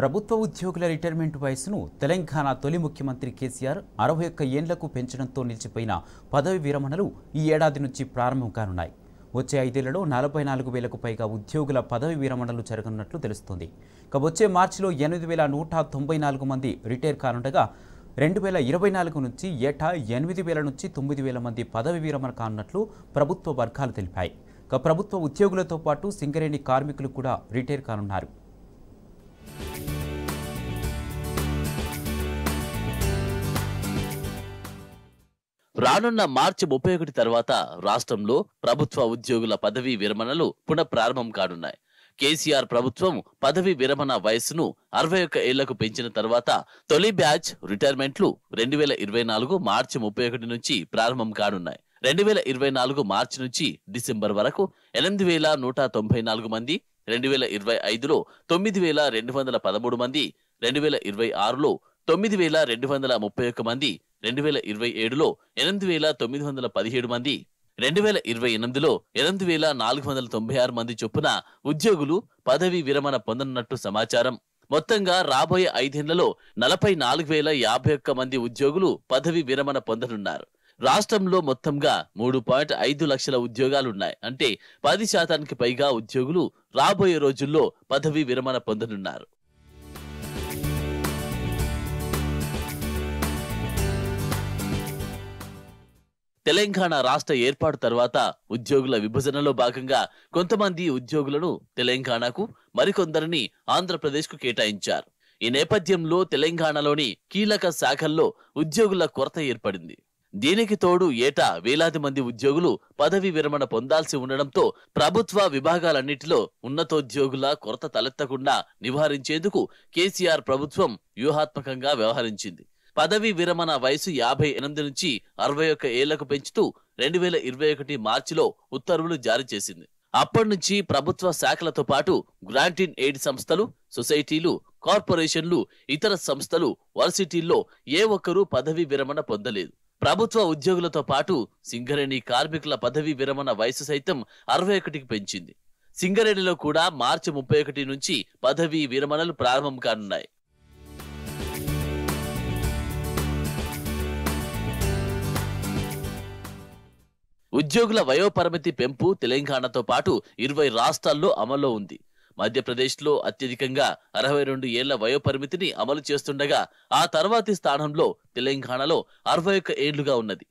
ప్రభుత్వ ఉద్యోగుల రిటైర్మెంట్ వయసును తెలంగాణ తొలి ముఖ్యమంత్రి కేసీఆర్ అరవై ఒక్క ఏండ్లకు పెంచడంతో నిలిచిపోయిన పదవి విరమణలు ఈ ఏడాది నుంచి ప్రారంభం కానున్నాయి వచ్చే ఐదేళ్లలో నలభై నాలుగు వేలకు పైగా ఉద్యోగుల పదవి విరమణలు జరగనున్నట్లు తెలుస్తోంది ఇక వచ్చే మార్చిలో ఎనిమిది వేల నూట తొంభై నాలుగు మంది రిటైర్ కానుండగా రెండు వేల ఇరవై నాలుగు నుంచి ఏటా ఎనిమిది వేల నుంచి తొమ్మిది వేల మంది పదవి విరమణ కానున్నట్లు ప్రభుత్వ వర్గాలు తెలిపాయి ఇక ప్రభుత్వ ఉద్యోగులతో పాటు సింగరేణి కార్మికులు కూడా రిటైర్ కానున్నారు రానున్న మార్చి ముప్పై ఒకటి తర్వాత రాష్ట్రంలో ప్రభుత్వ ఉద్యోగుల పదవీ విరమణలు పునఃప్రారంభం కానున్నాయి కేసీఆర్ ప్రభుత్వం పదవీ విరమణ వయస్సును అరవై ఒక్క ఏళ్లకు పెంచిన తర్వాత తొలి బ్యాచ్ రిటైర్మెంట్లు రెండు వేల ఇరవై నాలుగు మార్చి ముప్పై ఒకటి నుంచి ప్రారంభం కానున్నాయి రెండు వేల ఇరవై నాలుగు మార్చి నుంచి డిసెంబర్ వరకు ఎనిమిది వేల నూట తొంభై నాలుగు మంది రెండు వేల ఇరవై ఐదులో తొమ్మిది వేల రెండు వందల పదమూడు మంది రెండు వేల ఇరవై ఆరులో తొమ్మిది వేల రెండు వందల ముప్పై ఒక్క మంది రెండు వేల ఇరవై ఏడులో ఎనిమిది వేల తొమ్మిది వందల పదిహేడు మంది రెండు వేల ఇరవై ఎనిమిదిలో ఎనిమిది వేల నాలుగు వందల తొంభై ఆరు మంది చొప్పున ఉద్యోగులు పదవి విరమణ పొందనున్నట్టు సమాచారం మొత్తంగా రాబోయే ఐదేళ్లలో నలభై నాలుగు వేల యాభై ఒక్క మంది ఉద్యోగులు పదవి విరమణ పొందనున్నారు రాష్ట్రంలో మొత్తంగా మూడు పాయింట్ ఐదు లక్షల ఉద్యోగాలున్నాయి అంటే పది శాతానికి పైగా ఉద్యోగులు రాబోయే రోజుల్లో పదవి విరమణ పొందనున్నారు తెలంగాణ రాష్ట్ర ఏర్పాటు తర్వాత ఉద్యోగుల విభజనలో భాగంగా కొంతమంది ఉద్యోగులను తెలంగాణకు మరికొందరిని ఆంధ్రప్రదేశ్కు కేటాయించారు ఈ నేపథ్యంలో తెలంగాణలోని కీలక శాఖల్లో ఉద్యోగుల కొరత ఏర్పడింది దీనికి తోడు ఏటా వేలాది మంది ఉద్యోగులు పదవి విరమణ పొందాల్సి ఉండడంతో ప్రభుత్వ విభాగాలన్నింటిలో ఉన్నతోద్యోగుల కొరత తలెత్తకుండా నివారించేందుకు కేసీఆర్ ప్రభుత్వం వ్యూహాత్మకంగా వ్యవహరించింది పదవీ విరమణ వయసు యాభై ఎనిమిది నుంచి అరవై ఒక్క ఏళ్లకు పెంచుతూ రెండు వేల ఇరవై ఒకటి మార్చిలో ఉత్తర్వులు జారీ చేసింది అప్పటి నుంచి ప్రభుత్వ శాఖలతో పాటు గ్రాంటిన్ ఎయిడ్ సంస్థలు సొసైటీలు కార్పొరేషన్లు ఇతర సంస్థలు వర్సిటీల్లో ఏ ఒక్కరూ పదవీ విరమణ పొందలేదు ప్రభుత్వ ఉద్యోగులతో పాటు సింగరేణి కార్మికుల పదవీ విరమణ వయసు సైతం అరవై ఒకటికి పెంచింది సింగరేణిలో కూడా మార్చి ముప్పై ఒకటి నుంచి పదవీ విరమణలు ప్రారంభం కానున్నాయి ఉద్యోగుల వయోపరిమితి పెంపు తెలంగాణతో పాటు ఇరవై రాష్ట్రాల్లో అమల్లో ఉంది మధ్యప్రదేశ్లో అత్యధికంగా అరవై రెండు ఏళ్ల వయోపరిమితిని అమలు చేస్తుండగా ఆ తర్వాతి స్థానంలో తెలంగాణలో అరవై ఒక్క ఏళ్లుగా ఉన్నది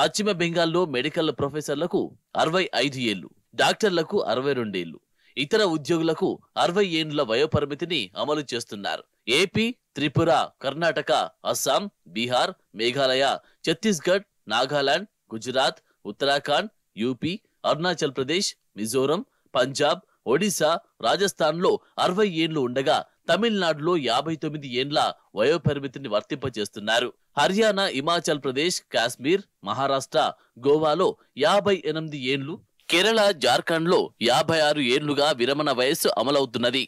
పశ్చిమ బెంగాల్లో మెడికల్ ప్రొఫెసర్లకు అరవై ఐదు ఏళ్లు డాక్టర్లకు అరవై రెండేళ్లు ఇతర ఉద్యోగులకు అరవై ఏండ్ల వయోపరిమితిని అమలు చేస్తున్నారు ఏపీ త్రిపుర కర్ణాటక అస్సాం బీహార్ మేఘాలయ ఛత్తీస్గఢ్ నాగాలాండ్ గుజరాత్ ఉత్తరాఖండ్ యూపీ అరుణాచల్ ప్రదేశ్ మిజోరం పంజాబ్ ఒడిశా రాజస్థాన్లో అరవై ఏండ్లు ఉండగా తమిళనాడులో యాభై తొమ్మిది ఏండ్ల వయోపరిమితిని వర్తింపజేస్తున్నారు హర్యానా హిమాచల్ ప్రదేశ్ కాశ్మీర్ మహారాష్ట్ర గోవాలో యాభై ఎనిమిది ఏండ్లు కేరళ జార్ఖండ్లో యాభై ఆరు ఏండ్లుగా విరమణ వయస్సు అమలవుతున్నది